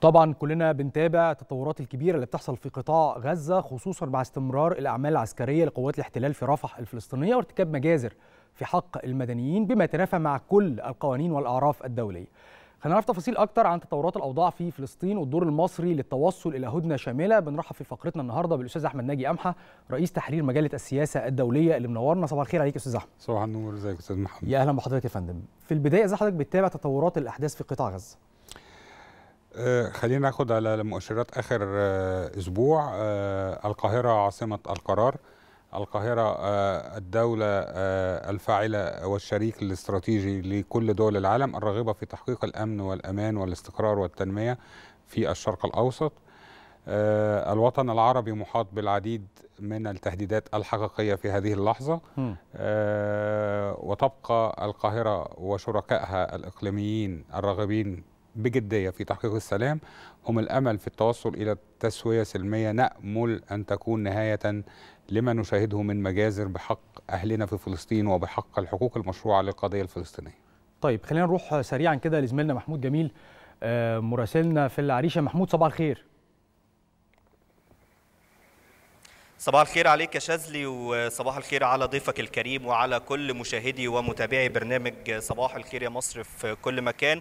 طبعا كلنا بنتابع التطورات الكبيرة اللي بتحصل في قطاع غزة خصوصا مع استمرار الأعمال العسكرية لقوات الاحتلال في رفح الفلسطينية وارتكاب مجازر في حق المدنيين بما يتنافى مع كل القوانين والأعراف الدولية خلينا نعرف تفاصيل أكتر عن تطورات الأوضاع في فلسطين والدور المصري للتوصل إلى هدنة شاملة بنرحب في فقرتنا النهاردة بالأستاذ أحمد ناجي أمحة رئيس تحرير مجلة السياسة الدولية اللي منورنا صباح الخير عليك يا أستاذ أحمد صباح النور ازيك يا أستاذ محمد يا أهلا بحضرتك يا فندم في البداية إزاي حضرتك بتتابع تطورات الأحداث في قطاع غزة آه، خلينا ناخد على مؤشرات اخر آه، اسبوع آه، القاهره عاصمه القرار القاهره الدوله الفاعله والشريك الاستراتيجي لكل دول العالم الراغبه في تحقيق الامن والامان والاستقرار والتنميه في الشرق الاوسط الوطن العربي محاط بالعديد من التهديدات الحقيقيه في هذه اللحظه وتبقى القاهره وشركائها الاقليميين الراغبين بجدية في تحقيق السلام هم الأمل في التوصل إلى تسوية سلمية نأمل أن تكون نهاية لما نشاهده من مجازر بحق أهلنا في فلسطين وبحق الحقوق المشروعة للقضية الفلسطينية طيب خلينا نروح سريعا كده لزميلنا محمود جميل آه، مراسلنا في العريشة محمود صباح الخير صباح الخير عليك يا شاذلي وصباح الخير على ضيفك الكريم وعلى كل مشاهدي ومتابعي برنامج صباح الخير يا مصر في آه، كل مكان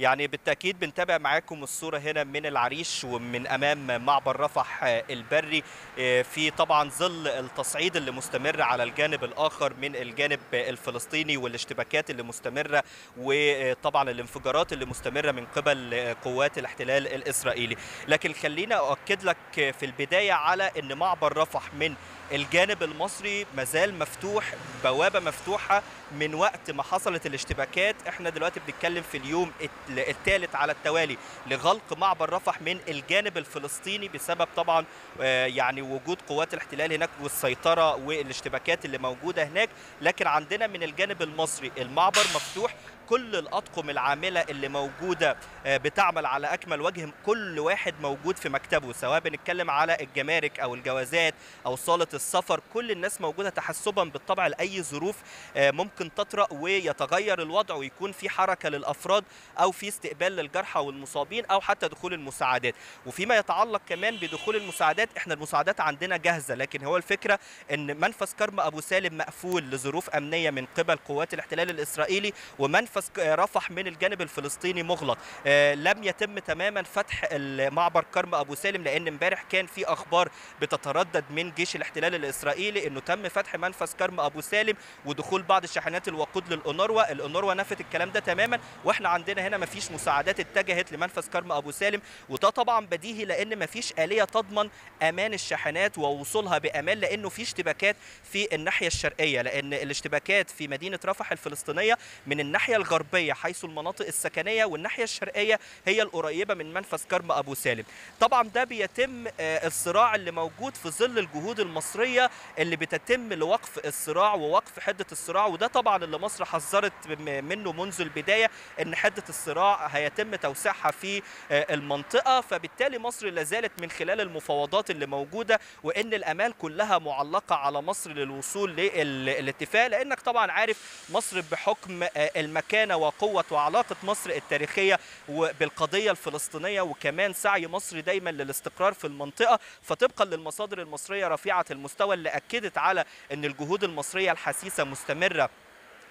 يعني بالتاكيد بنتابع معاكم الصوره هنا من العريش ومن امام معبر رفح البري آه، في طبعا ظل التصعيد اللي مستمر على الجانب الاخر من الجانب الفلسطيني والاشتباكات اللي مستمره وطبعا الانفجارات اللي مستمره من قبل قوات الاحتلال الاسرائيلي لكن خليني اؤكد لك في البدايه على ان معبر رفح من الجانب المصري مازال مفتوح بوابه مفتوحه من وقت ما حصلت الاشتباكات احنا دلوقتي بنتكلم في اليوم الثالث على التوالي لغلق معبر رفح من الجانب الفلسطيني بسبب طبعا آه، يعني وجود قوات الاحتلال هناك والسيطره والاشتباكات اللي موجوده هناك لكن عندنا من الجانب المصري المعبر مفتوح كل الاطقم العامله اللي موجوده آه، بتعمل على اكمل وجه كل واحد موجود في مكتبه سواء بنتكلم على الجمارك او الجوازات او صاله السفر كل الناس موجوده تحسبا بالطبع لاي ظروف آه، ممكن تطرا ويتغير الوضع ويكون في حركه للافراد او في استقبال للجرحى والمصابين او حتى دخول المساعدات وفيما يتعلق كمان بدخول المساعدات احنا المساعدات عندنا جاهزه لكن هو الفكره ان منفذ كرم ابو سالم مقفول لظروف امنيه من قبل قوات الاحتلال الاسرائيلي ومنفذ نفذ رفح من الجانب الفلسطيني مغلق آه، لم يتم تماما فتح معبر كرم ابو سالم لان امبارح كان في اخبار بتتردد من جيش الاحتلال الاسرائيلي انه تم فتح منفذ كرم ابو سالم ودخول بعض شاحنات الوقود للانوروا الانوروا نفت الكلام ده تماما واحنا عندنا هنا مفيش مساعدات اتجهت لمنفذ كرم ابو سالم وده طبعا بديهي لان مفيش اليه تضمن امان الشاحنات ووصولها بامان لانه في اشتباكات في الناحيه الشرقيه لان الاشتباكات في مدينه رفح الفلسطينيه من الناحيه الغربيه حيث المناطق السكنيه والناحيه الشرقيه هي القريبه من منفذ كرم ابو سالم طبعا ده بيتم آه، الصراع اللي موجود في ظل الجهود المصريه اللي بتتم لوقف الصراع ووقف حده الصراع وده طبعا اللي مصر حذرت منه منذ البدايه ان حده الصراع هيتم توسيعها في آه، المنطقه فبالتالي مصر لازالت من خلال المفاوضات اللي موجوده وان الامال كلها معلقه على مصر للوصول للاتفاق لانك طبعا عارف مصر بحكم آه، المكان المكانه وقوه وعلاقه مصر التاريخيه بالقضيه الفلسطينيه وكمان سعي مصر دايما للاستقرار في المنطقه فطبقا للمصادر المصريه رفيعه المستوى اللي اكدت على ان الجهود المصريه الحثيثه مستمره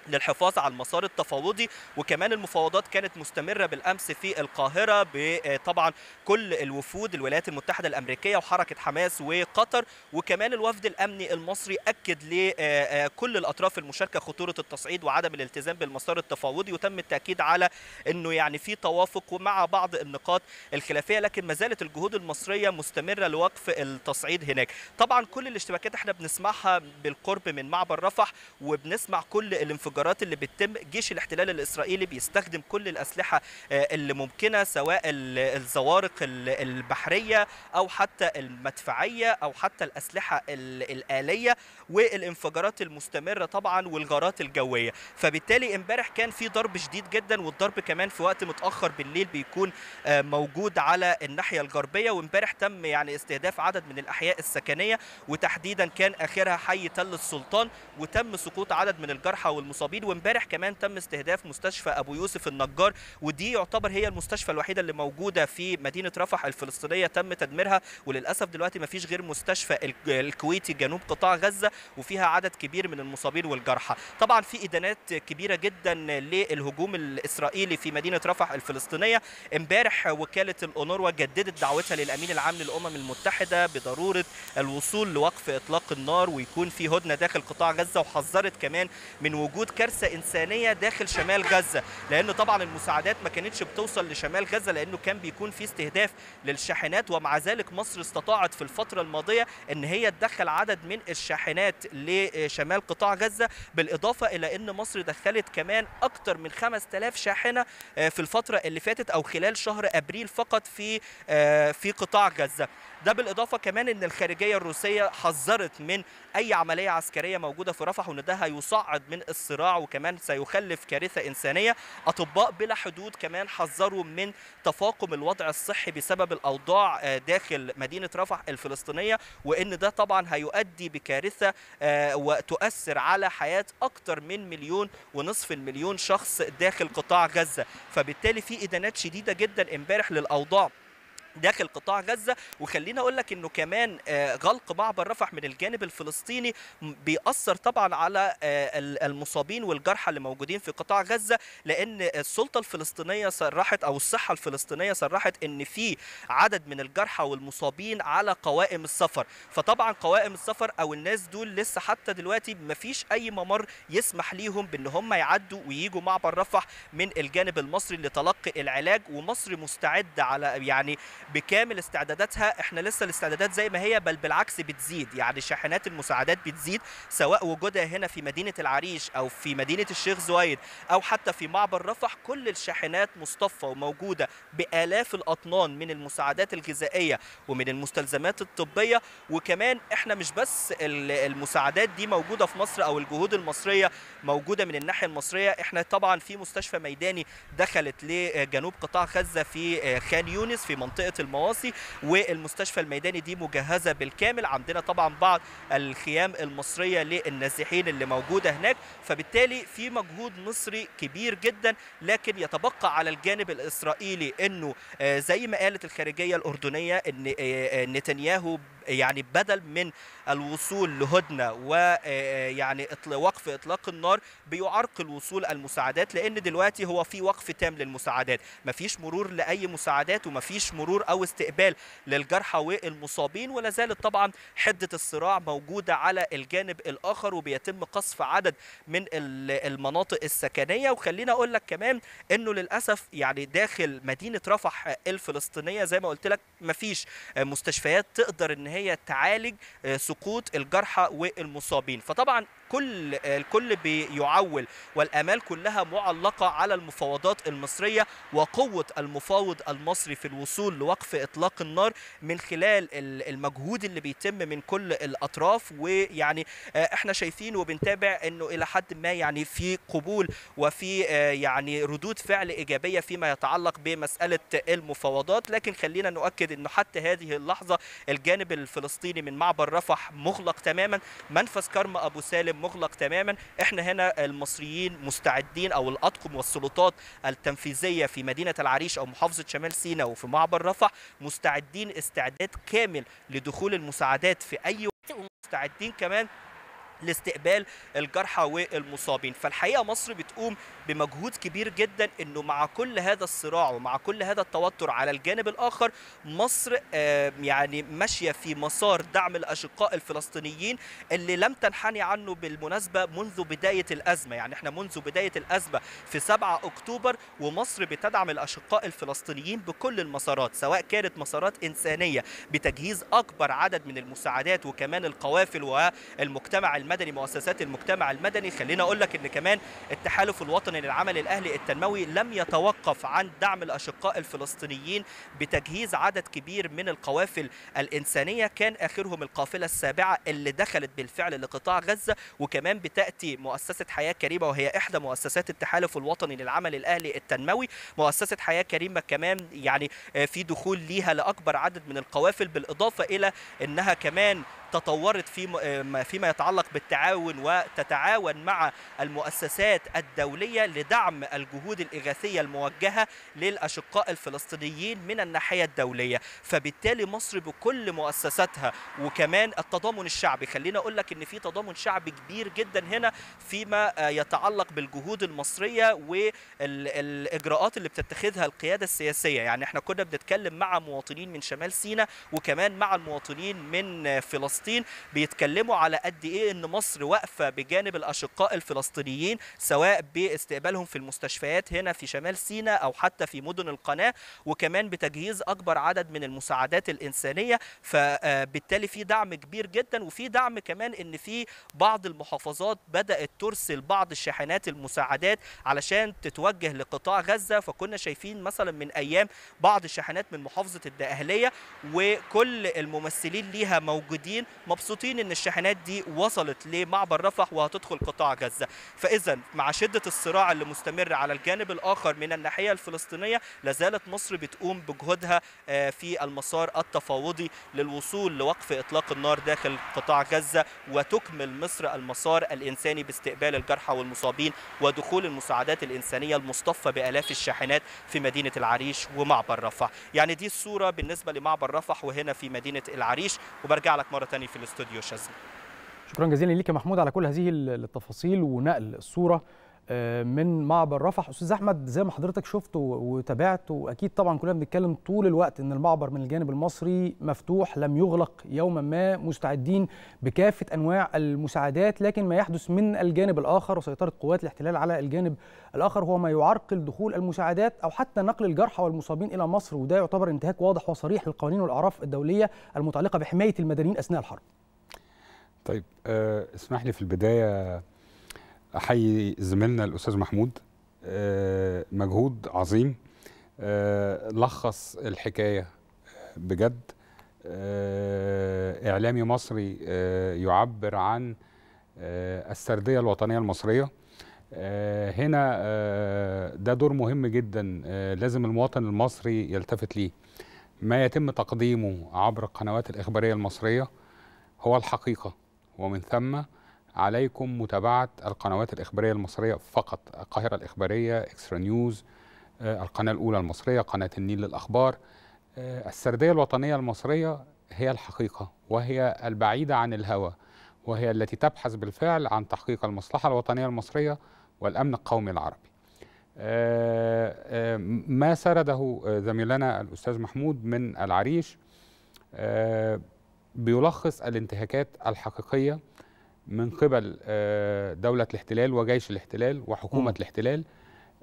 للحفاظ على المسار التفاوضي وكمان المفاوضات كانت مستمره بالامس في القاهره آه، طبعا كل الوفود الولايات المتحده الامريكيه وحركه حماس وقطر وكمان الوفد الامني المصري اكد لكل آه، آه، الاطراف المشاركه خطوره التصعيد وعدم الالتزام بالمسار التفاوضي وتم التاكيد على انه يعني في توافق مع بعض النقاط الخلافيه لكن ما زالت الجهود المصريه مستمره لوقف التصعيد هناك طبعا كل الاشتباكات احنا بنسمعها بالقرب من معبر رفح وبنسمع كل الانفجارات الانفجارات اللي بتتم جيش الاحتلال الاسرائيلي بيستخدم كل الاسلحه آه، اللي ممكنه سواء الزوارق البحريه او حتى المدفعيه او حتى الاسلحه الاليه والانفجارات المستمره طبعا والغارات الجويه فبالتالي امبارح كان في ضرب شديد جدا والضرب كمان في وقت متاخر بالليل بيكون آه، موجود على الناحيه الغربيه وامبارح تم يعني استهداف عدد من الاحياء السكنيه وتحديدا كان اخرها حي تل السلطان وتم سقوط عدد من الجرحى والمصابين الصبيل وامبارح كمان تم استهداف مستشفى ابو يوسف النجار ودي يعتبر هي المستشفى الوحيده اللي موجوده في مدينه رفح الفلسطينيه تم تدميرها وللاسف دلوقتي ما فيش غير مستشفى الكويتي جنوب قطاع غزه وفيها عدد كبير من المصابين والجرحى طبعا في ادانات كبيره جدا للهجوم الاسرائيلي في مدينه رفح الفلسطينيه امبارح وكاله الاونروا جددت دعوتها للامين العام للامم المتحده بضروره الوصول لوقف اطلاق النار ويكون في هدنه داخل قطاع غزه وحذرت كمان من وجود وجود كارثه انسانيه داخل شمال غزه لان طبعا المساعدات ما كانتش بتوصل لشمال غزه لانه كان بيكون في استهداف للشاحنات ومع ذلك مصر استطاعت في الفتره الماضيه ان هي تدخل عدد من الشاحنات لشمال قطاع غزه بالاضافه الى ان مصر دخلت كمان اكثر من 5000 شاحنه آه، في الفتره اللي فاتت او خلال شهر ابريل فقط في آه، في قطاع غزه ده بالاضافه كمان ان الخارجيه الروسيه حذرت من اي عمليه عسكريه موجوده في رفح وان ده هيصعد من الصراع وكمان سيخلف كارثه انسانيه اطباء بلا حدود كمان حذروا من تفاقم الوضع الصحي بسبب الاوضاع آه، داخل مدينه رفح الفلسطينيه وان ده طبعا هيؤدي بكارثه آه، وتؤثر على حياه اكثر من مليون ونصف المليون شخص داخل قطاع غزه فبالتالي في ادانات شديده جدا امبارح للاوضاع داخل قطاع غزه وخليني اقول لك انه كمان آه، غلق معبر رفح من الجانب الفلسطيني بيأثر طبعا على آه، المصابين والجرحى اللي موجودين في قطاع غزه لان السلطه الفلسطينيه صرحت او الصحه الفلسطينيه صرحت ان في عدد من الجرحى والمصابين على قوائم السفر فطبعا قوائم السفر او الناس دول لسه حتى دلوقتي ما فيش اي ممر يسمح ليهم بان هم يعدوا وييجوا معبر رفح من الجانب المصري لتلقي العلاج ومصر مستعده على يعني بكامل استعداداتها احنا لسه الاستعدادات زي ما هي بل بالعكس بتزيد يعني شاحنات المساعدات بتزيد سواء وجودها هنا في مدينه العريش او في مدينه الشيخ زويد او حتى في معبر رفح كل الشاحنات مصطفى وموجوده بالاف الاطنان من المساعدات الغذائيه ومن المستلزمات الطبيه وكمان احنا مش بس المساعدات دي موجوده في مصر او الجهود المصريه موجوده من الناحيه المصريه احنا طبعا في مستشفى ميداني دخلت لجنوب قطاع غزه في خان يونس في منطقه المواصي والمستشفى الميداني دي مجهزه بالكامل عندنا طبعا بعض الخيام المصريه للنازحين اللي موجوده هناك فبالتالي في مجهود مصري كبير جدا لكن يتبقى على الجانب الاسرائيلي انه آه، زي ما قالت الخارجيه الاردنيه ان آه، آه، نتنياهو يعني بدل من الوصول لهدنه ويعني آه، آه، وقف اطلاق النار بيعرقل وصول المساعدات لان دلوقتي هو في وقف تام للمساعدات مفيش مرور لاي مساعدات ومفيش مرور او استقبال للجرحى والمصابين ولا زالت طبعا حده الصراع موجوده على الجانب الاخر وبيتم قصف عدد من المناطق السكنيه وخلينا اقول لك كمان انه للاسف يعني داخل مدينه رفح الفلسطينيه زي ما قلت لك مفيش مستشفيات تقدر ان هي هي تعالج آه، سقوط الجرحى والمصابين فطبعا كل الكل بيعول والامال كلها معلقه على المفاوضات المصريه وقوه المفاوض المصري في الوصول لوقف اطلاق النار من خلال المجهود اللي بيتم من كل الاطراف ويعني آه، احنا شايفين وبنتابع انه الى حد ما يعني في قبول وفي آه، يعني ردود فعل ايجابيه فيما يتعلق بمساله المفاوضات لكن خلينا نؤكد انه حتى هذه اللحظه الجانب الفلسطيني من معبر رفح مغلق تماما منفذ كرم ابو سالم عالم مغلق تماما احنا هنا المصريين مستعدين او الاطقم والسلطات التنفيذيه في مدينه العريش او محافظه شمال سيناء وفي معبر رفح مستعدين استعداد كامل لدخول المساعدات في اي وقت ومستعدين كمان لاستقبال الجرحى والمصابين فالحقيقه مصر بتقوم بمجهود كبير جدا انه مع كل هذا الصراع ومع كل هذا التوتر على الجانب الاخر مصر يعني ماشيه في مسار دعم الاشقاء الفلسطينيين اللي لم تنحني عنه بالمناسبه منذ بدايه الازمه يعني احنا منذ بدايه الازمه في 7 اكتوبر ومصر بتدعم الاشقاء الفلسطينيين بكل المسارات سواء كانت مسارات انسانيه بتجهيز اكبر عدد من المساعدات وكمان القوافل والمجتمع المدني مؤسسات المجتمع المدني خليني اقول لك ان كمان التحالف الوطني للعمل الاهلي التنموي لم يتوقف عن دعم الاشقاء الفلسطينيين بتجهيز عدد كبير من القوافل الانسانيه كان اخرهم القافله السابعه اللي دخلت بالفعل لقطاع غزه وكمان بتاتي مؤسسه حياه كريمه وهي احدى مؤسسات التحالف الوطني للعمل الاهلي التنموي مؤسسه حياه كريمه كمان يعني آه، في دخول ليها لاكبر عدد من القوافل بالاضافه الى انها كمان تطورت في آه، فيما يتعلق بالتعاون وتتعاون مع المؤسسات الدولية لدعم الجهود الإغاثية الموجهة للأشقاء الفلسطينيين من الناحية الدولية فبالتالي مصر بكل مؤسساتها وكمان التضامن الشعبي خلينا أقول لك أن في تضامن شعبي كبير جدا هنا فيما آه، يتعلق بالجهود المصرية والإجراءات اللي بتتخذها القيادة السياسية يعني احنا كنا بنتكلم مع مواطنين من شمال سيناء وكمان مع المواطنين من آه، فلسطين فلسطين بيتكلموا على قد ايه ان مصر واقفه بجانب الاشقاء الفلسطينيين سواء باستقبالهم في المستشفيات هنا في شمال سيناء او حتى في مدن القناه وكمان بتجهيز اكبر عدد من المساعدات الانسانيه فبالتالي آه، في دعم كبير جدا وفي دعم كمان ان في بعض المحافظات بدات ترسل بعض الشاحنات المساعدات علشان تتوجه لقطاع غزه فكنا شايفين مثلا من ايام بعض الشاحنات من محافظه الدقهليه وكل الممثلين ليها موجودين مبسوطين ان الشاحنات دي وصلت لمعبر رفح وهتدخل قطاع غزه فاذا مع شده الصراع اللي مستمر على الجانب الاخر من الناحيه الفلسطينيه لازالت مصر بتقوم بجهودها آه، في المسار التفاوضي للوصول لوقف اطلاق النار داخل قطاع غزه وتكمل مصر المسار الانساني باستقبال الجرحى والمصابين ودخول المساعدات الانسانيه المصطفى بالاف الشاحنات في مدينه العريش ومعبر رفح يعني دي الصوره بالنسبه لمعبر رفح وهنا في مدينه العريش وبرجع لك مره تانية. التقني في الاستوديو شزم شكرا جزيلا ليك يا محمود على كل هذه التفاصيل ونقل الصوره آه، من معبر رفح استاذ احمد زي ما حضرتك شفت وتابعت واكيد طبعا كلنا بنتكلم طول الوقت ان المعبر من الجانب المصري مفتوح لم يغلق يوما ما مستعدين بكافه انواع المساعدات لكن ما يحدث من الجانب الاخر وسيطره قوات الاحتلال على الجانب الاخر هو ما يعرقل دخول المساعدات او حتى نقل الجرحى والمصابين الى مصر وده يعتبر انتهاك واضح وصريح للقوانين والاعراف الدوليه المتعلقه بحمايه المدنيين اثناء الحرب. طيب آه، اسمح لي في البدايه احيي زميلنا الاستاذ محمود آه، مجهود عظيم آه، لخص الحكايه آه، بجد اعلامي مصري يعبر عن السرديه الوطنيه المصريه هنا ده دور مهم جدا لازم المواطن المصري يلتفت ليه ما يتم تقديمه عبر القنوات الاخباريه المصريه هو الحقيقه ومن ثم عليكم متابعة القنوات الإخبارية المصرية فقط القاهرة الإخبارية إكسترا نيوز آه، القناة الأولى المصرية قناة النيل للأخبار آه، السردية الوطنية المصرية هي الحقيقة وهي البعيدة عن الهوى وهي التي تبحث بالفعل عن تحقيق المصلحة الوطنية المصرية والأمن القومي العربي آه، ما سرده زميلنا الأستاذ محمود من العريش بيلخص الانتهاكات الحقيقية من قبل آه، دولة الاحتلال وجيش الاحتلال وحكومة م. الاحتلال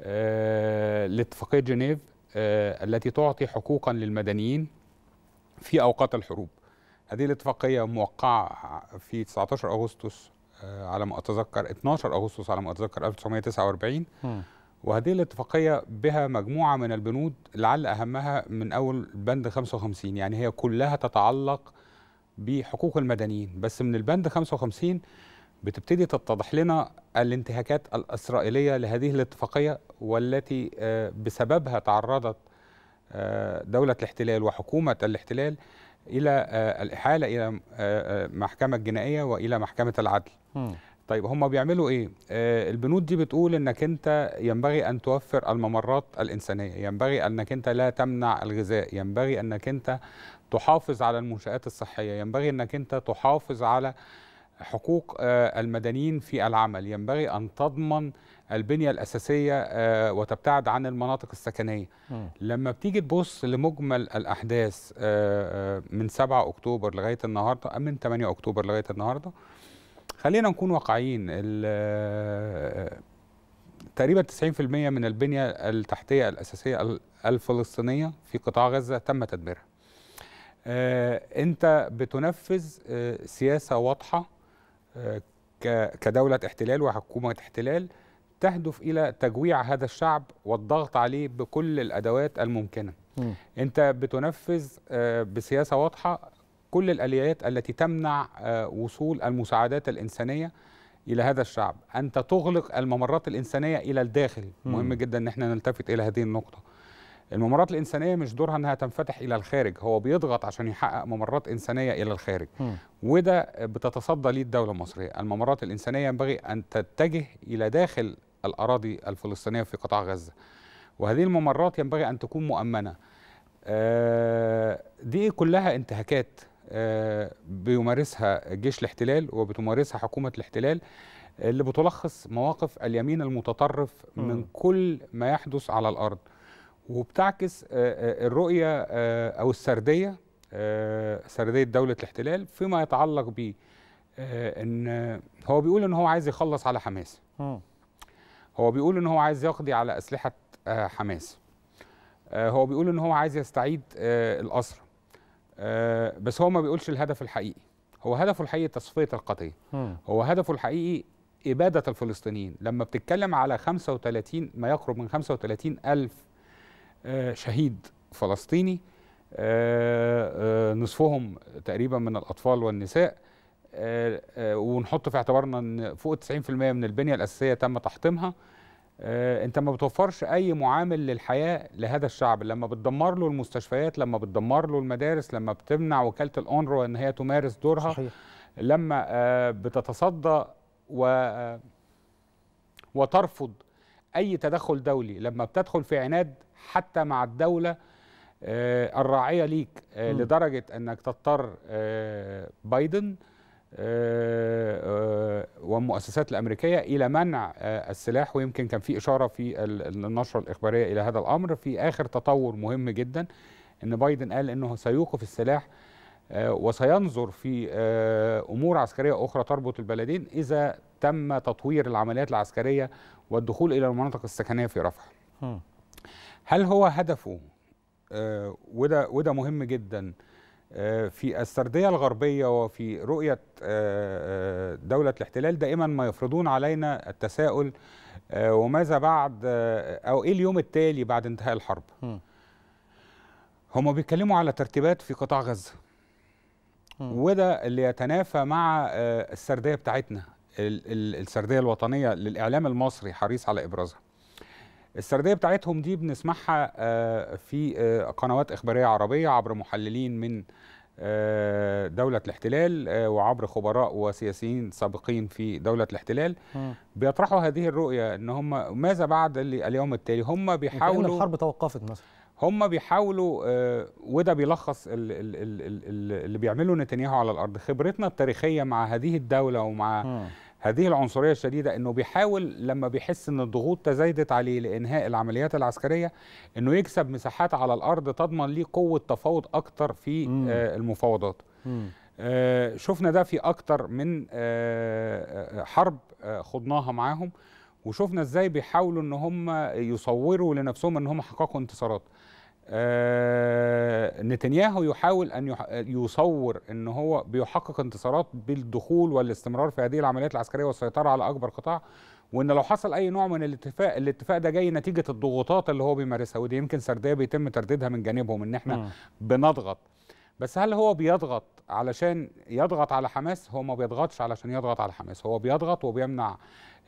آه، لاتفاقية جنيف آه، التي تعطي حقوقا للمدنيين في أوقات الحروب هذه الاتفاقية موقعة في 19 أغسطس على ما أتذكر 12 أغسطس على ما أتذكر 1949 م. وهذه الاتفاقية بها مجموعة من البنود لعل أهمها من أول بند 55 يعني هي كلها تتعلق بحقوق المدنيين بس من البند 55 بتبتدي تتضح لنا الانتهاكات الإسرائيلية لهذه الاتفاقية والتي آه، بسببها تعرضت آه، دولة الاحتلال وحكومة الاحتلال إلى آه، الإحالة إلى محكمة الجنائية وإلى محكمة العدل طيب هم بيعملوا ايه آه البنود دي بتقول انك انت ينبغي ان توفر الممرات الانسانيه ينبغي انك انت لا تمنع الغذاء ينبغي انك انت تحافظ على المنشآت الصحية ينبغي أنك أنت تحافظ على حقوق آه، المدنيين في العمل ينبغي أن تضمن البنية الأساسية آه، وتبتعد عن المناطق السكنية م. لما بتيجي تبص لمجمل الأحداث آه، من 7 أكتوبر لغاية النهاردة من 8 أكتوبر لغاية النهاردة خلينا نكون واقعيين تقريبا 90% من البنية التحتية الأساسية الفلسطينية في قطاع غزة تم تدميرها آه، انت بتنفذ آه، سياسه واضحه آه، كدوله احتلال وحكومه احتلال تهدف الى تجويع هذا الشعب والضغط عليه بكل الادوات الممكنه م. انت بتنفذ بسياسه واضحه كل الاليات التي تمنع وصول المساعدات الانسانيه الى هذا الشعب انت تغلق الممرات الانسانيه الى الداخل م. مهم جدا ان احنا نلتفت الى هذه النقطه الممرات الانسانيه مش دورها انها تنفتح الى الخارج هو بيضغط عشان يحقق ممرات انسانيه الى الخارج م. وده بتتصدى ليه الدوله المصريه الممرات الانسانيه ينبغي ان تتجه الى داخل الاراضي الفلسطينيه في قطاع غزه وهذه الممرات ينبغي ان تكون مؤمنه آه، دي كلها انتهاكات آه، بيمارسها جيش الاحتلال وبتمارسها حكومه الاحتلال اللي بتلخص مواقف اليمين المتطرف من كل ما يحدث على الارض وبتعكس آه، آه، الرؤية آه، أو السردية سردية دولة الاحتلال فيما يتعلق به ان هو بيقول ان هو عايز يخلص على حماس هو بيقول ان هو عايز يقضي على اسلحه حماس هو بيقول ان هو عايز يستعيد الاسرى بس هو ما بيقولش الهدف الحقيقي هو هدفه الحقيقي تصفيه القضيه هو هدفه الحقيقي اباده الفلسطينيين لما بتتكلم على 35 ما يقرب من 35 الف آه، شهيد فلسطيني آه، آه، نصفهم تقريبا من الأطفال والنساء ونحط في اعتبارنا أن فوق 90% من البنية الأساسية تم تحطيمها أنت ما بتوفرش أي معامل للحياة لهذا الشعب لما بتدمر له المستشفيات لما بتدمر له المدارس لما بتمنع وكالة الأونروا أن هي تمارس دورها صحيح. لما بتتصدى و وترفض أي تدخل دولي لما بتدخل في عناد حتى مع الدولة آه، الراعية ليك آه، لدرجة أنك تضطر آه، بايدن والمؤسسات الأمريكية إلى منع السلاح ويمكن كان في إشارة في النشرة الإخبارية إلى هذا الأمر في آخر تطور مهم جدا أن بايدن قال أنه سيوقف السلاح وسينظر في أمور عسكرية أخرى تربط البلدين إذا تم تطوير العمليات العسكرية والدخول إلى المناطق السكنية في رفح هل هو هدفه آه وده وده مهم جدا آه في السرديه الغربيه وفي رؤيه آه, آه، دوله الاحتلال دائما ما يفرضون علينا التساؤل آه، وماذا بعد آه، او ايه اليوم التالي بعد انتهاء الحرب هم بيتكلموا على ترتيبات في قطاع غزه وده اللي يتنافى مع السرديه بتاعتنا السرديه الوطنيه للاعلام المصري حريص على ابرازها السرديه بتاعتهم دي بنسمعها آه، في آه، قنوات اخباريه عربيه عبر محللين من آه، دولة الاحتلال وعبر خبراء وسياسيين سابقين في دولة الاحتلال بيطرحوا هذه الرؤية ان هم ماذا بعد اليوم التالي هم يعني بيحاولوا الحرب توقفت مثلا هم بيحاولوا وده بيلخص اللي بيعمله نتنياهو على الارض خبرتنا التاريخية مع هذه الدولة ومع م. هذه العنصرية الشديدة أنه بيحاول لما بيحس أن الضغوط تزايدت عليه لإنهاء العمليات العسكرية أنه يكسب مساحات على الأرض تضمن ليه قوة تفاوض أكتر في آه المفاوضات آه شفنا ده في أكتر من آه،, آه،, آه حرب آه خضناها معاهم وشفنا ازاي بيحاولوا ان هم يصوروا لنفسهم ان هم حققوا انتصارات آه، نتنياهو يحاول ان يصور ان هو بيحقق انتصارات بالدخول والاستمرار في هذه العمليات العسكريه والسيطره على اكبر قطاع وان لو حصل اي نوع من الاتفاق الاتفاق ده جاي نتيجه الضغوطات اللي هو بيمارسها ودي يمكن سرديه بيتم ترديدها من جانبهم ان احنا م. بنضغط بس هل هو بيضغط علشان يضغط على حماس هو ما بيضغطش علشان يضغط على حماس هو بيضغط وبيمنع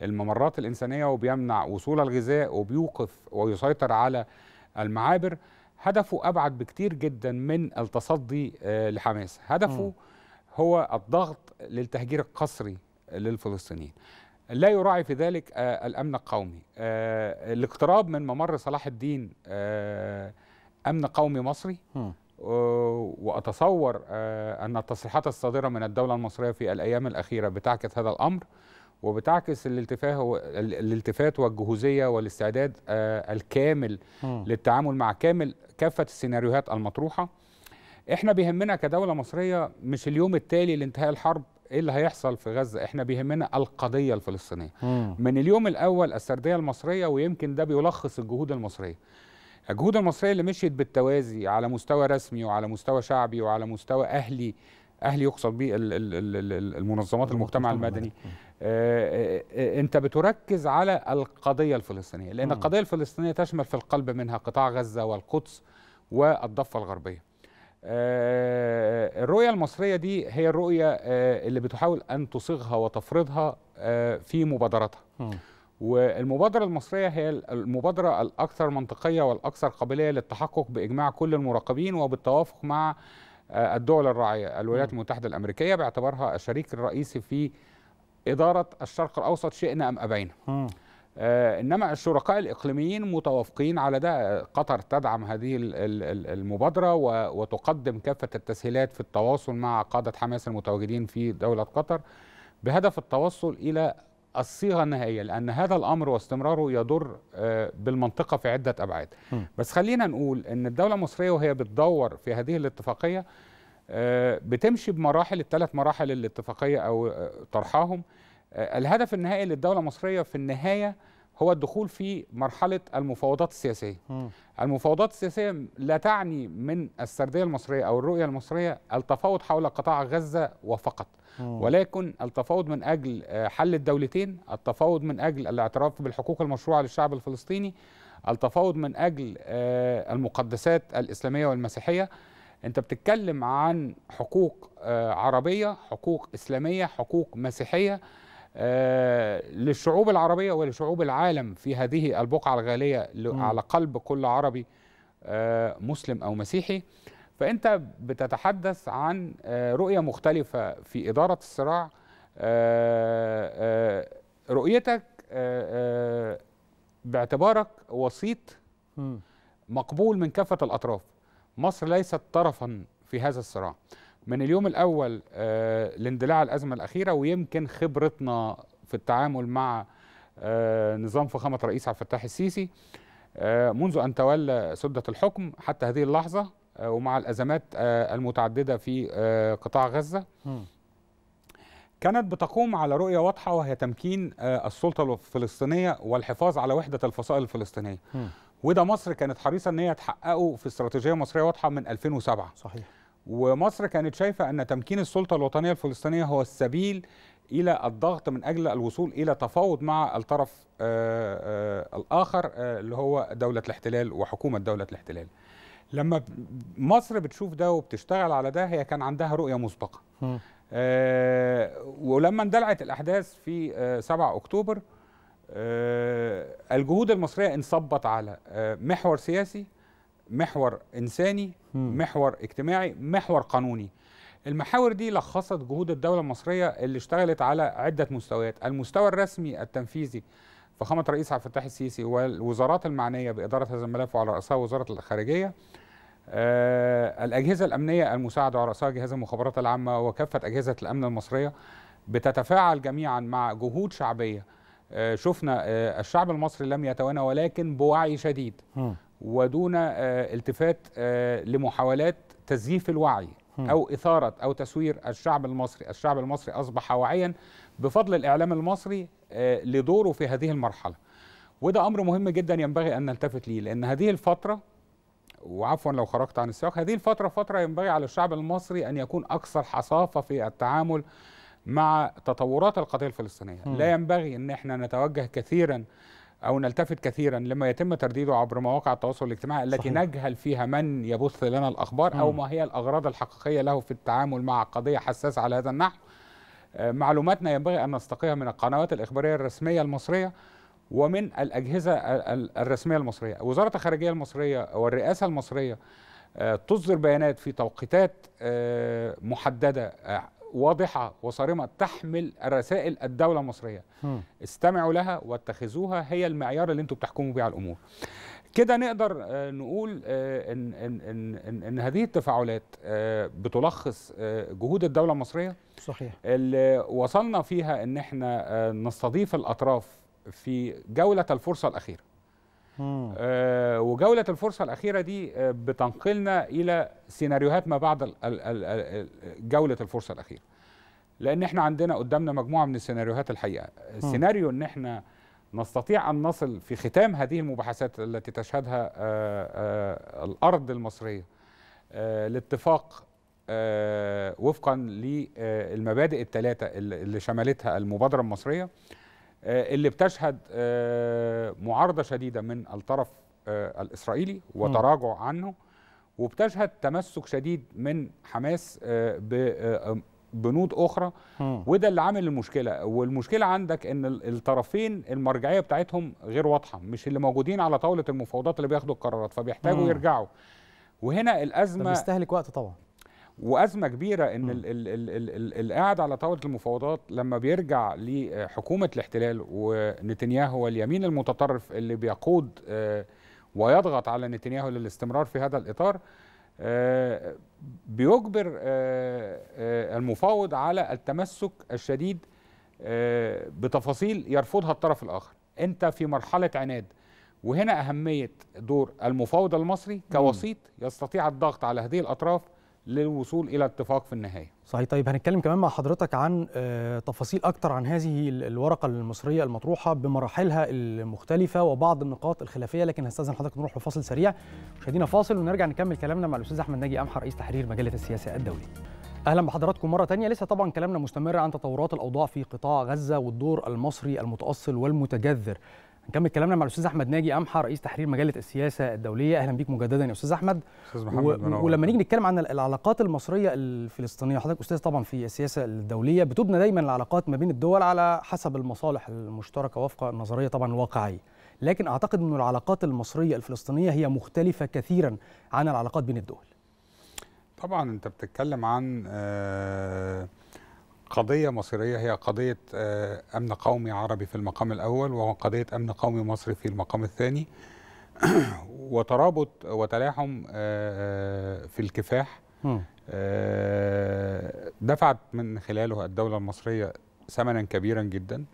الممرات الانسانيه وبيمنع وصول الغذاء وبيوقف ويسيطر على المعابر هدفه أبعد بكتير جدا من التصدي آه، لحماس هدفه م. هو الضغط للتهجير القسري للفلسطينيين لا يراعي في ذلك آه، الأمن القومي آه، الاقتراب من ممر صلاح الدين أمن قومي مصري واتصور ان التصريحات الصادره من الدوله المصريه في الايام الاخيره بتعكس هذا الامر وبتعكس الالتفاه الالتفات والجهوزيه والاستعداد آه، الكامل للتعامل مع كامل كافه السيناريوهات المطروحه احنا بيهمنا كدوله مصريه مش اليوم التالي لانتهاء الحرب ايه اللي هيحصل في غزه احنا بيهمنا القضيه الفلسطينيه مم. من اليوم الاول السرديه المصريه ويمكن ده بيلخص الجهود المصريه الجهود المصريه اللي مشيت بالتوازي على مستوى رسمي وعلى مستوى شعبي وعلى مستوى اهلي اهلي يقصد به المنظمات المجتمع المدني آه، آه، آه، انت بتركز على القضيه الفلسطينيه لان القضيه الفلسطينيه تشمل في القلب منها قطاع غزه والقدس والضفه الغربيه الرؤيه المصريه دي هي الرؤيه اللي بتحاول ان تصيغها وتفرضها في مبادرتها والمبادرة المصرية هي المبادرة الأكثر منطقية والأكثر قابلية للتحقق بإجماع كل المراقبين وبالتوافق مع الدول الراعية الولايات المتحدة الأمريكية باعتبارها الشريك الرئيسي في إدارة الشرق الأوسط شئنا أم أبينا آه، إنما الشركاء الإقليميين متوافقين على ده قطر تدعم هذه المبادرة وتقدم كافة التسهيلات في التواصل مع قادة حماس المتواجدين في دولة قطر بهدف التوصل إلى الصيغه النهائيه لان هذا الامر واستمراره يضر آه، بالمنطقه في عده ابعاد بس خلينا نقول ان الدوله المصريه وهي بتدور في هذه الاتفاقيه آه، بتمشي بمراحل الثلاث مراحل الاتفاقيه او آه، طرحهم آه، الهدف النهائي للدوله المصريه في النهايه هو الدخول في مرحله المفاوضات السياسيه م. المفاوضات السياسيه لا تعني من السرديه المصريه او الرؤيه المصريه التفاوض حول قطاع غزه وفقط م. ولكن التفاوض من اجل حل الدولتين التفاوض من اجل الاعتراف بالحقوق المشروعه للشعب الفلسطيني التفاوض من اجل المقدسات الاسلاميه والمسيحيه انت بتتكلم عن حقوق آه، عربيه حقوق اسلاميه حقوق مسيحيه آه، للشعوب العربيه ولشعوب العالم في هذه البقعه الغاليه على قلب كل عربي آه، مسلم او مسيحي فانت بتتحدث عن رؤيه مختلفه في اداره الصراع رؤيتك باعتبارك وسيط مقبول من كافه الاطراف مصر ليست طرفا في هذا الصراع من اليوم الأول آه، لاندلاع الأزمة الأخيرة ويمكن خبرتنا في التعامل مع آه، نظام فخامة رئيس عبد الفتاح السيسي آه، منذ أن تولى سدة الحكم حتى هذه اللحظة ومع الأزمات المتعددة في قطاع غزة كانت بتقوم على رؤية واضحة وهي تمكين السلطة الفلسطينية والحفاظ على وحدة الفصائل الفلسطينية وده مصر كانت حريصه ان هي تحققه في استراتيجيه مصريه واضحه من 2007 صحيح ومصر كانت شايفه ان تمكين السلطه الوطنيه الفلسطينيه هو السبيل الى الضغط من اجل الوصول الى تفاوض مع الطرف آآ آه، آآ آه، الاخر آآ آه، اللي هو دوله الاحتلال وحكومه دوله الاحتلال. لما مصر بتشوف ده وبتشتغل على ده هي كان عندها رؤيه مسبقه. ولما اندلعت الاحداث في 7 اكتوبر آه، الجهود المصريه انصبت على آه، محور سياسي محور انساني محور اجتماعي محور قانوني المحاور دي لخصت جهود الدوله المصريه اللي اشتغلت على عده مستويات المستوى الرسمي التنفيذي فخامه الرئيس عبد الفتاح السيسي والوزارات المعنيه باداره هذا الملف وعلى راسها وزاره الخارجيه آه الأجهزة الأمنية المساعدة على رأسها جهاز المخابرات العامة وكافة أجهزة الأمن المصرية بتتفاعل جميعا مع جهود شعبية آه، شفنا آه، الشعب المصري لم يتوانى ولكن بوعي شديد ودون آه، التفات لمحاولات تزييف الوعي أو إثارة أو تسوير الشعب المصري الشعب المصري أصبح واعيا بفضل الإعلام المصري لدوره في هذه المرحلة وده أمر مهم جدا ينبغي أن نلتفت ليه لأن هذه الفترة وعفوا لو خرجت عن السياق هذه الفترة فترة ينبغي على الشعب المصري أن يكون أكثر حصافة في التعامل مع تطورات القضيه الفلسطينيه لا ينبغي ان احنا نتوجه كثيرا او نلتفت كثيرا لما يتم ترديده عبر مواقع التواصل الاجتماعي التي صحيح. نجهل فيها من يبث لنا الاخبار او ما هي الاغراض الحقيقيه له في التعامل مع قضيه حساسه على هذا النحو آه، معلوماتنا ينبغي ان نستقيها من القنوات الاخباريه الرسميه المصريه ومن الاجهزه الرسميه المصريه وزاره الخارجيه المصريه والرئاسه المصريه آه، تصدر بيانات في توقيتات آه، محدده واضحة وصارمة تحمل رسائل الدولة المصرية م. استمعوا لها واتخذوها هي المعيار اللي انتوا بتحكموا بيه على الأمور كده نقدر آه، نقول آه، إن, إن, إن, إن هذه التفاعلات آه، بتلخص جهود الدولة المصرية صحيح اللي وصلنا فيها إن احنا نستضيف الأطراف في جولة الفرصة الأخيرة آه، وجولة الفرصة الأخيرة دي آه، بتنقلنا إلى سيناريوهات ما بعد جولة الفرصة الأخيرة لأن إحنا عندنا قدامنا مجموعة من السيناريوهات الحقيقة السيناريو آه، إن إحنا نستطيع أن نصل في ختام هذه المباحثات التي تشهدها الأرض المصرية لاتفاق وفقا للمبادئ الثلاثة اللي شملتها المبادرة المصرية آه، اللي بتشهد آه، معارضه شديده من الطرف آه، الاسرائيلي وتراجع عنه وبتشهد تمسك شديد من حماس بنود اخرى وده اللي عامل المشكله والمشكله عندك ان الطرفين المرجعيه بتاعتهم غير واضحه مش اللي موجودين على طاوله المفاوضات اللي بياخدوا القرارات فبيحتاجوا يرجعوا وهنا الازمه بيستهلك وقت طبعا وازمه كبيره ان ال ال ال الـ الـ القاعد على طاوله المفاوضات لما بيرجع لحكومه الاحتلال ونتنياهو واليمين المتطرف اللي بيقود آه، ويضغط على نتنياهو للاستمرار في هذا الاطار آه، بيجبر آه، المفاوض على التمسك الشديد بتفاصيل يرفضها الطرف الاخر انت في مرحله عناد وهنا اهميه دور المفاوض المصري كوسيط يستطيع الضغط على هذه الاطراف للوصول الى اتفاق في النهايه. صحيح طيب هنتكلم كمان مع حضرتك عن آه، تفاصيل اكتر عن هذه الورقه المصريه المطروحه بمراحلها المختلفه وبعض النقاط الخلافيه لكن هستاذن حضرتك نروح لفاصل سريع مشاهدينا فاصل ونرجع نكمل كلامنا مع الاستاذ احمد ناجي امحى رئيس تحرير مجله السياسه الدولي. اهلا بحضراتكم مره تانية لسه طبعا كلامنا مستمر عن تطورات الاوضاع في قطاع غزه والدور المصري المتاصل والمتجذر نكمل كلامنا مع الاستاذ احمد ناجي امحى رئيس تحرير مجله السياسه الدوليه اهلا بيك مجددا يا استاذ احمد استاذ محمد و... ولما نيجي نتكلم عن العلاقات المصريه الفلسطينيه حضرتك استاذ طبعا في السياسه الدوليه بتبنى دايما العلاقات ما بين الدول على حسب المصالح المشتركه وفق النظريه طبعا الواقعيه لكن اعتقد ان العلاقات المصريه الفلسطينيه هي مختلفه كثيرا عن العلاقات بين الدول طبعا انت بتتكلم عن آه قضية مصيرية هي قضية آه، أمن قومي عربي في المقام الأول وقضية أمن قومي مصري في المقام الثاني وترابط وتلاحم آه، آه، في الكفاح دفعت من خلاله الدولة المصرية ثمنا كبيرا جدا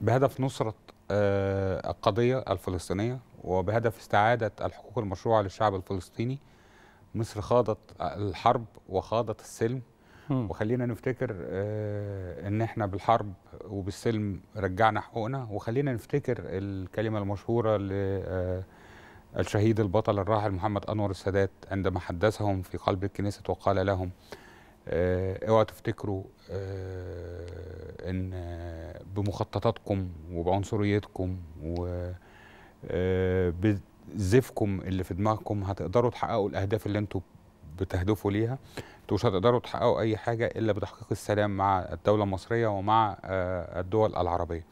بهدف نصرة القضية الفلسطينية وبهدف استعادة الحقوق المشروعة للشعب الفلسطيني مصر خاضت الحرب وخاضت السلم وخلينا نفتكر آه، ان احنا بالحرب وبالسلم رجعنا حقوقنا وخلينا نفتكر الكلمه المشهوره للشهيد آه، البطل الراحل محمد انور السادات عندما حدثهم في قلب الكنيسه وقال لهم آه، اوعوا تفتكروا ان بمخططاتكم وبعنصريتكم و زفكم اللي في دماغكم هتقدروا تحققوا الاهداف اللي انتم بتهدفوا ليها انتوا مش هتقدروا تحققوا اي حاجه الا بتحقيق السلام مع الدوله المصريه ومع الدول العربيه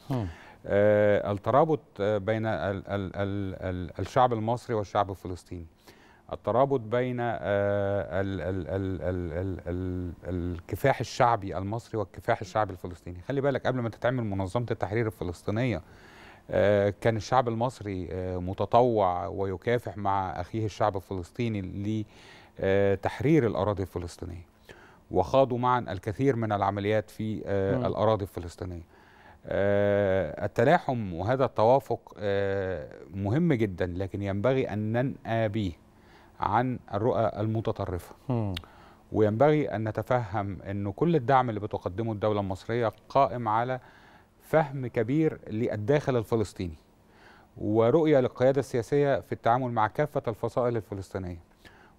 الترابط بين ال ال ال الشعب المصري والشعب الفلسطيني الترابط بين الكفاح الشعبي المصري والكفاح الشعبي الفلسطيني خلي بالك قبل ما تتعمل منظمه التحرير الفلسطينيه آه، كان الشعب المصري آه، متطوع ويكافح مع أخيه الشعب الفلسطيني لتحرير الأراضي الفلسطينية وخاضوا معا الكثير من العمليات في آه، الأراضي الفلسطينية التلاحم وهذا التوافق مهم جدا لكن ينبغي أن ننأى به عن الرؤى المتطرفة وينبغي أن نتفهم أن كل الدعم اللي بتقدمه الدولة المصرية قائم على فهم كبير للداخل الفلسطيني ورؤية للقيادة السياسية في التعامل مع كافة الفصائل الفلسطينية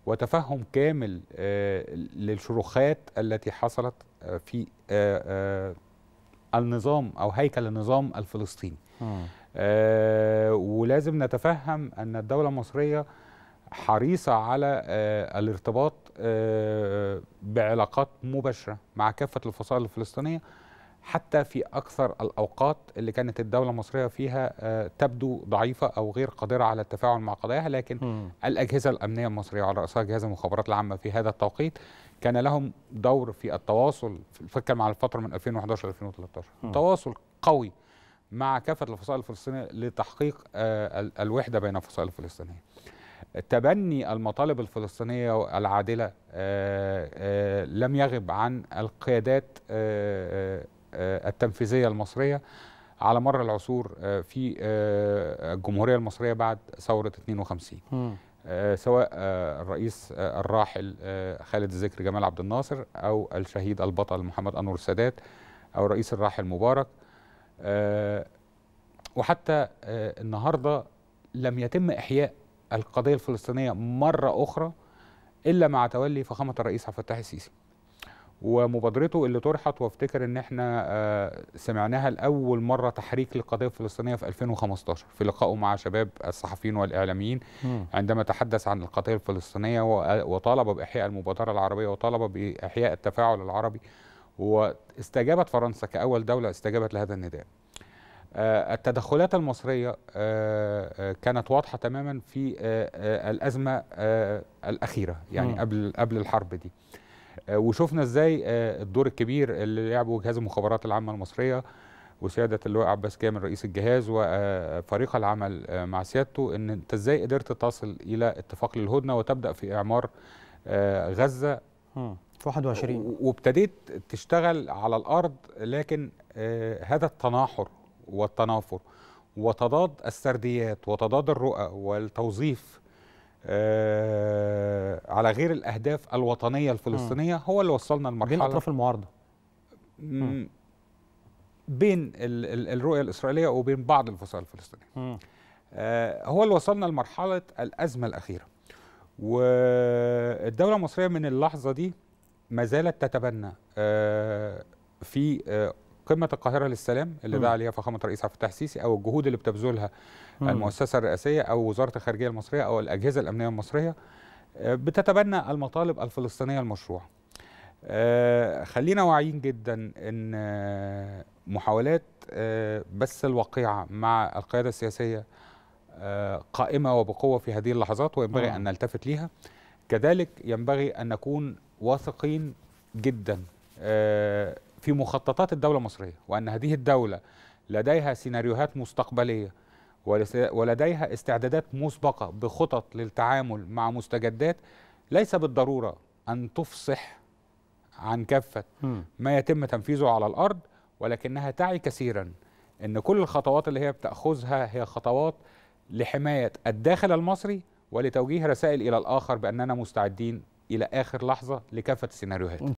وتفهم كامل آه، للشروخات التي حصلت آه، في آه، النظام أو هيكل النظام الفلسطيني ولازم نتفهم أن الدولة المصرية حريصة على الارتباط بعلاقات مباشرة مع كافة الفصائل الفلسطينية حتى في أكثر الأوقات اللي كانت الدولة المصرية فيها آه، تبدو ضعيفة أو غير قادرة على التفاعل مع قضاياها لكن م. الأجهزة الأمنية المصرية على رأسها جهاز المخابرات العامة في هذا التوقيت كان لهم دور في التواصل فكر مع الفترة من 2011 ل 2013 م. تواصل قوي مع كافة الفصائل الفلسطينية لتحقيق آه، الوحدة بين الفصائل الفلسطينية تبني المطالب الفلسطينية العادلة آه، لم يغب عن القيادات آه، التنفيذيه المصريه على مر العصور آه، في آه، الجمهوريه المصريه بعد ثوره 52 سواء الرئيس الراحل خالد الذكر جمال عبد الناصر او الشهيد البطل محمد انور السادات او الرئيس الراحل مبارك وحتى النهارده لم يتم احياء القضيه الفلسطينيه مره اخرى الا مع تولي فخامه الرئيس عبد الفتاح السيسي ومبادرته اللي طرحت وافتكر ان احنا آه، سمعناها لاول مره تحريك للقضيه الفلسطينيه في 2015 في لقائه مع شباب الصحفيين والاعلاميين عندما تحدث عن القضيه الفلسطينيه آه، وطالب باحياء المبادره العربيه وطالب باحياء التفاعل العربي واستجابت فرنسا كاول دوله استجابت لهذا النداء. آه، التدخلات المصريه كانت واضحه تماما في الازمه الاخيره يعني قبل قبل الحرب دي. آه، وشفنا ازاي آه، الدور الكبير اللي لعبه جهاز المخابرات العامه المصريه وسياده اللواء عباس كامل رئيس الجهاز وفريق آه، العمل مع سيادته ان انت ازاي قدرت تصل الى اتفاق للهدنه وتبدا في اعمار غزه في 21 وابتديت تشتغل على الارض لكن هذا التناحر والتنافر وتضاد السرديات وتضاد الرؤى والتوظيف آه، على غير الاهداف الوطنيه الفلسطينيه هو اللي وصلنا لمرحله بين اطراف المعارضه بين الرؤيه الاسرائيليه وبين بعض الفصائل الفلسطينيه آه، هو اللي وصلنا لمرحله الازمه الاخيره والدوله المصريه من اللحظه دي ما زالت تتبنى آه، في قمه القاهره للسلام اللي دعا عليها فخامه الرئيس عبد الفتاح السيسي او الجهود اللي بتبذلها المؤسسه الرئاسيه او وزاره الخارجيه المصريه او الاجهزه الامنيه المصريه آه، بتتبنى المطالب الفلسطينيه المشروعه. آه، خلينا واعيين جدا ان آه، محاولات بس الوقيعه مع القياده السياسيه قائمه وبقوه في هذه اللحظات وينبغي ان نلتفت ليها. كذلك ينبغي ان نكون واثقين جدا في مخططات الدولة المصرية وأن هذه الدولة لديها سيناريوهات مستقبلية ولديها استعدادات مسبقة بخطط للتعامل مع مستجدات ليس بالضرورة أن تفصح عن كافة ما يتم تنفيذه على الأرض ولكنها تعي كثيرا أن كل الخطوات اللي هي بتأخذها هي خطوات لحماية الداخل المصري ولتوجيه رسائل إلى الآخر بأننا مستعدين إلى آخر لحظة لكافة السيناريوهات